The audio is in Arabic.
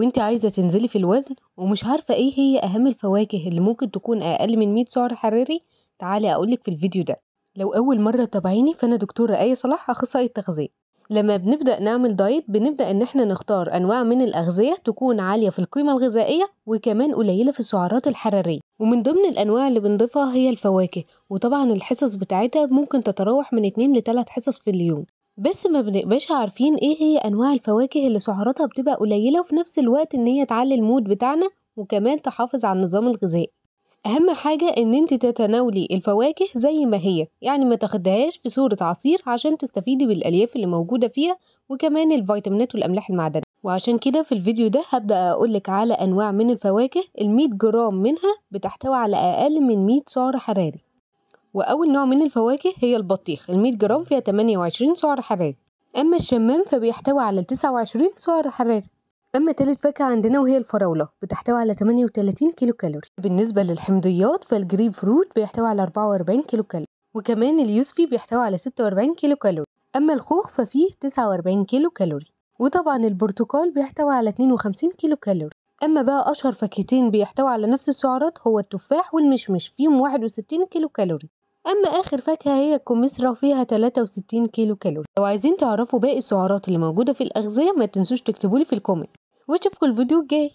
وانت عايزة تنزلي في الوزن ومش عارفة ايه هي اهم الفواكه اللي ممكن تكون اقل من 100 سعر حراري تعالي اقولك في الفيديو ده لو اول مرة تابعيني فانا دكتورة آية صلاح اخصائي التغذية لما بنبدأ نعمل دايت بنبدأ ان احنا نختار انواع من الاغذية تكون عالية في القيمة الغذائية وكمان قليلة في السعرات الحرارية ومن ضمن الانواع اللي بنضيفها هي الفواكه وطبعا الحصص بتاعتها ممكن تتراوح من 2 ل 3 حصص في اليوم بس ما بنبقاش عارفين ايه هي انواع الفواكه اللي سعراتها بتبقى قليله وفي نفس الوقت ان هي تعلي المود بتاعنا وكمان تحافظ على النظام الغذائي اهم حاجه ان انت تتناولي الفواكه زي ما هي يعني ما تاخدهاش في صوره عصير عشان تستفيدي بالالياف اللي موجوده فيها وكمان الفيتامينات والاملاح المعدنيه وعشان كده في الفيديو ده هبدا اقولك على انواع من الفواكه ال100 جرام منها بتحتوي على اقل من 100 سعر حراري وأول نوع من الفواكه هي البطيخ 100 جرام فيها 28 سعر حراري أما الشمام فبيحتوي على 29 سعر حراري أما تالت فاكهة عندنا وهي الفراولة بتحتوي على 38 كيلو كالوري بالنسبة للحمضيات فالجريب فروت بيحتوي على 44 كيلو كالوري وكمان اليوسفي بيحتوي على 46 كيلو كالوري أما الخوخ ففيه 49 كيلو كالوري وطبعا البرتقال بيحتوي على 52 كيلو كالوري أما بقى أشهر فاكهتين بيحتوي على نفس السعرات هو التفاح والمشمش فيهم 61 كيلو كالوري أما آخر فاكهة هي الكمثرى وفيها 63 كيلو كالوري لو عايزين تعرفوا باقي السعرات اللي موجودة في الأغذية ما تنسوش تكتبولي في الكومنت واشوفكوا الفيديو الجاي